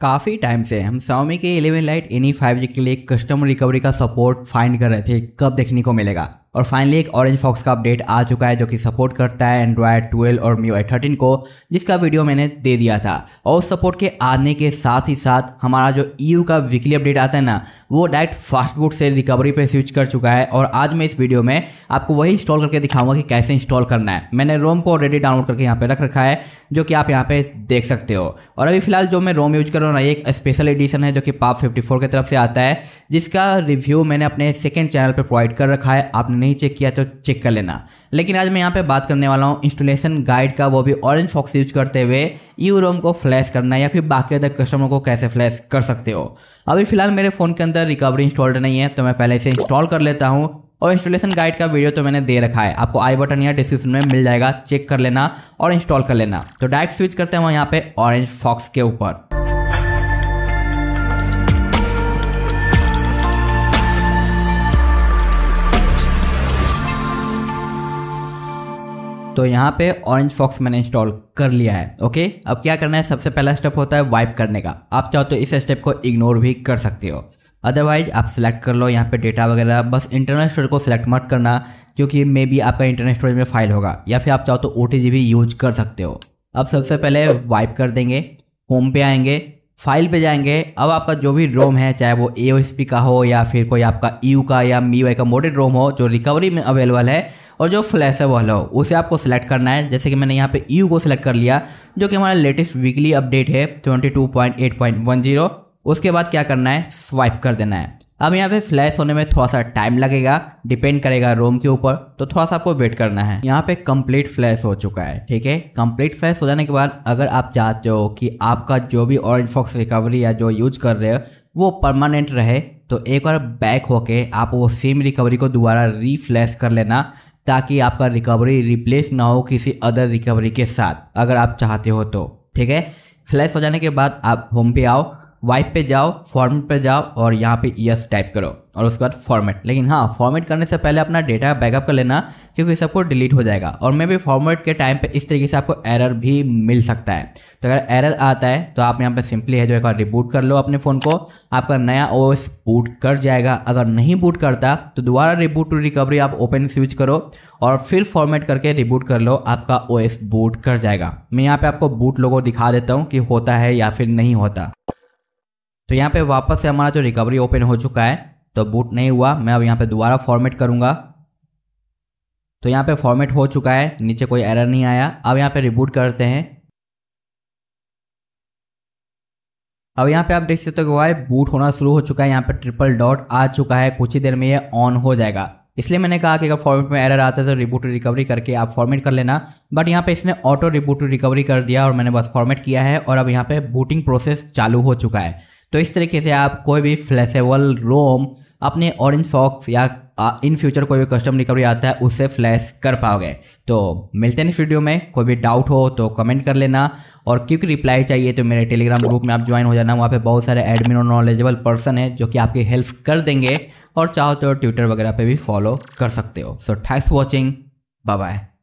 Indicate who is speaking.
Speaker 1: काफ़ी टाइम से हम स्वामी के 11 लाइट एनी फाइव जी के लिए कस्टमर रिकवरी का सपोर्ट फाइंड कर रहे थे कब देखने को मिलेगा और फाइनली एक ऑरेंज फॉक्स का अपडेट आ चुका है जो कि सपोर्ट करता है एंड्रॉयड 12 और मीओ आई थर्टीन को जिसका वीडियो मैंने दे दिया था और उस सपोर्ट के आने के साथ ही साथ हमारा जो ई e का वीकली अपडेट आता है ना वो डायरेक्ट बूट से रिकवरी पे स्विच कर चुका है और आज मैं इस वीडियो में आपको वही इंस्टॉल करके दिखाऊंगा कि कैसे इंस्टॉल करना है मैंने रोम को ऑलरेडी डाउनलोड करके यहाँ पे रख रखा है जो कि आप यहाँ पे देख सकते हो और अभी फिलहाल जो मैं रोम यूज कर रहा हूँ ना एक स्पेशल एडिशन है जो कि पाप फोर की तरफ से आता है जिसका रिव्यू मैंने अपने सेकेंड चैनल पर प्रोवाइड कर रखा है आपने नहीं चेक किया तो चेक कर लेना लेकिन आज मैं यहाँ पे बात करने वाला हूँ इंस्टॉलेशन गाइड का वो भी ऑरेंज फॉक्स यूज करते हुए यू रोम को फ्लैश करना या फिर बाकी अदर कस्टमर को कैसे फ्लैश कर सकते हो अभी फिलहाल मेरे फ़ोन के अंदर रिकवरी इंस्टॉल्ड नहीं है तो मैं पहले इसे इंस्टॉल कर लेता हूँ और इंस्टॉलेशन गाइड का वीडियो तो मैंने दे रखा है आपको आई बटन या डिस्क्रिप्शन में मिल जाएगा चेक कर लेना और इंस्टॉल कर लेना तो डायरेक्ट स्विच करते हैं वहाँ यहाँ पे ऑरेंज फॉक्स के ऊपर तो यहाँ पे ऑरेंज फॉक्स मैंने इंस्टॉल कर लिया है ओके अब क्या करना है सबसे पहला स्टेप होता है वाइप करने का आप चाहो तो इस स्टेप को इग्नोर भी कर सकते हो अदरवाइज आप सिलेक्ट कर लो यहाँ पे डेटा वगैरह बस इंटरनल स्टोरेज को सिलेक्ट मत करना क्योंकि मे बी आपका इंटरनल स्टोरेज में फाइल होगा या फिर आप चाहो तो ओ भी यूज कर सकते हो अब सबसे पहले वाइप कर देंगे होम पे आएंगे फाइल पे जाएंगे अब आपका जो भी रोम है चाहे वो ए का हो या फिर कोई आपका यू e का या मी वाई e का मोडेड रोम हो जो रिकवरी में अवेलेबल है और जो फ्लैश है वो हो उसे आपको सेलेक्ट करना है जैसे कि मैंने यहाँ पे यू को सिलेक्ट कर लिया जो कि हमारा लेटेस्ट वीकली अपडेट है जीरो उसके बाद क्या करना है स्वाइप कर देना है अब यहाँ पे फ्लैश होने में थोड़ा सा टाइम लगेगा डिपेंड करेगा रोम के ऊपर तो थोड़ा सा आपको वेट करना है यहाँ पे कंप्लीट फ्लैश हो चुका है ठीक है कंप्लीट फ्लैश हो जाने के बाद अगर आप चाहते हो कि आपका जो भी ऑरेंज फॉक्स रिकवरी या जो यूज कर रहे हो वो परमानेंट रहे तो एक बार बैक होके आप वो सेम रिकवरी को दोबारा रीफ्लैश कर लेना ताकि आपका रिकवरी रिप्लेस ना हो किसी अदर रिकवरी के साथ अगर आप चाहते हो तो ठीक है फ्लैश हो जाने के बाद आप होम पे आओ वाइप पे जाओ फॉर्मेट पे जाओ और यहाँ पे यस टाइप करो और उसके बाद फॉर्मेट लेकिन हाँ फॉर्मेट करने से पहले अपना डेटा बैकअप कर लेना क्योंकि सबको डिलीट हो जाएगा और मे भी फॉर्मेट के टाइम पे इस तरीके से आपको एरर भी मिल सकता है तो अगर एरर आता है तो आप यहाँ पे सिंपली है जो एक बार रिबूट कर लो अपने फ़ोन को आपका नया ओ बूट कर जाएगा अगर नहीं बूट करता तो दोबारा रिबूट टू रिकवरी आप ओपन स्विच करो और फिर फॉर्मेट करके रिबूट कर लो आपका ओ बूट कर जाएगा मैं यहाँ पर आपको बूट लोगो दिखा देता हूँ कि होता है या फिर नहीं होता तो यहाँ पे वापस से हमारा जो रिकवरी ओपन हो चुका है तो बूट नहीं हुआ मैं अब यहाँ पे दोबारा फॉर्मेट करूँगा तो यहाँ पे फॉर्मेट हो चुका है नीचे कोई एरर नहीं आया अब यहाँ पे रिबूट करते हैं अब यहाँ पे आप देख सकते हो वाई बूट होना शुरू हो चुका है यहाँ पे ट्रिपल डॉट आ चुका है कुछ ही देर में ये ऑन हो जाएगा इसलिए मैंने कहा कि अगर फॉर्मेट में एरर आता है तो रिबूट रिकवरी करके आप फॉर्मेट कर लेना बट यहाँ पे इसने ऑटो रिबूट रिकवरी कर दिया और मैंने बस फॉर्मेट किया है और अब यहाँ पे बूटिंग प्रोसेस चालू हो चुका है तो इस तरीके से आप कोई भी फ्लैशेबल रोम अपने ऑरेंज फॉक्स या इन फ्यूचर कोई भी कस्टम रिकवरी आता है उससे फ्लैश कर पाओगे तो मिलते हैं इस वीडियो में कोई भी डाउट हो तो कमेंट कर लेना और क्योंकि रिप्लाई चाहिए तो मेरे टेलीग्राम ग्रुप में आप ज्वाइन हो जाना वहाँ पे बहुत सारे एडमिन और नॉलेजेबल पर्सन है जो कि आपकी हेल्प कर देंगे और चाहो तो ट्विटर वगैरह पे भी फॉलो कर सकते हो so thanks for watching bye bye